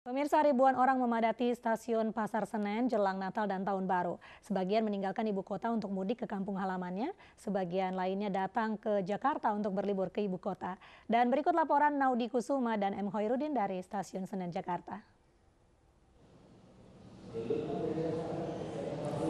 Pemirsa ribuan orang memadati stasiun Pasar Senen jelang Natal dan Tahun Baru. Sebagian meninggalkan ibu kota untuk mudik ke kampung halamannya, sebagian lainnya datang ke Jakarta untuk berlibur ke ibu kota. Dan berikut laporan Naudi Kusuma dan M. Hoirudin dari stasiun Senen, Jakarta.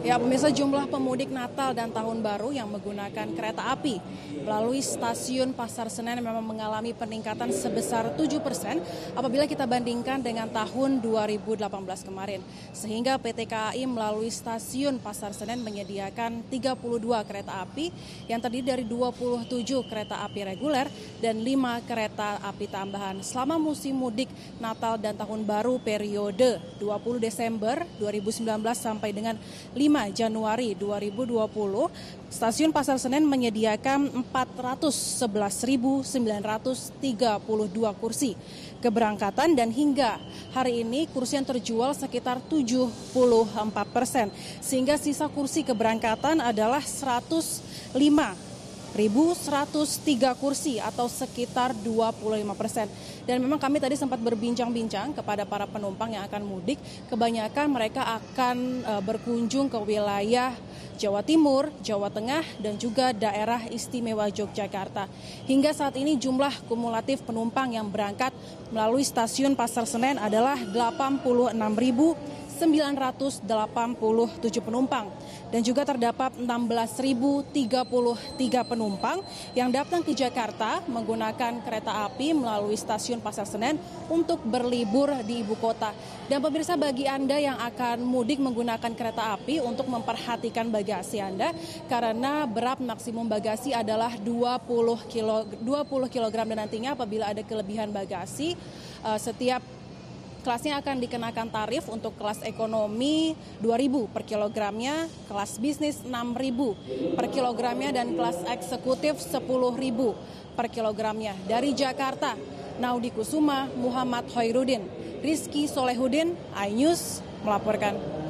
Ya, pemirsa jumlah pemudik Natal dan Tahun Baru yang menggunakan kereta api melalui stasiun Pasar Senen memang mengalami peningkatan sebesar 7 persen apabila kita bandingkan dengan tahun 2018 kemarin. Sehingga PT KAI melalui stasiun Pasar Senen menyediakan 32 kereta api yang terdiri dari 27 kereta api reguler dan 5 kereta api tambahan. Selama musim mudik Natal dan Tahun Baru periode 20 Desember 2019 sampai dengan 5 5 Januari 2020, Stasiun Pasar Senen menyediakan 411.932 kursi keberangkatan dan hingga hari ini kursi yang terjual sekitar 74 persen. Sehingga sisa kursi keberangkatan adalah 105 1.103 kursi atau sekitar 25 persen. Dan memang kami tadi sempat berbincang-bincang kepada para penumpang yang akan mudik. Kebanyakan mereka akan eh, berkunjung ke wilayah Jawa Timur, Jawa Tengah, dan juga daerah istimewa Yogyakarta. Hingga saat ini jumlah kumulatif penumpang yang berangkat melalui stasiun Pasar Senen adalah 86.000 987 penumpang dan juga terdapat 16.033 penumpang yang datang ke Jakarta menggunakan kereta api melalui stasiun Pasar Senen untuk berlibur di ibu kota. Dan pemirsa bagi Anda yang akan mudik menggunakan kereta api untuk memperhatikan bagasi Anda karena berat maksimum bagasi adalah 20 kilo 20 kg dan nantinya apabila ada kelebihan bagasi eh, setiap kelasnya akan dikenakan tarif untuk kelas ekonomi 2000 per kilogramnya, kelas bisnis 6000 per kilogramnya dan kelas eksekutif 10000 per kilogramnya. Dari Jakarta, Naudi Kusuma, Muhammad Hoirudin, Rizky Solehudin, iNews melaporkan.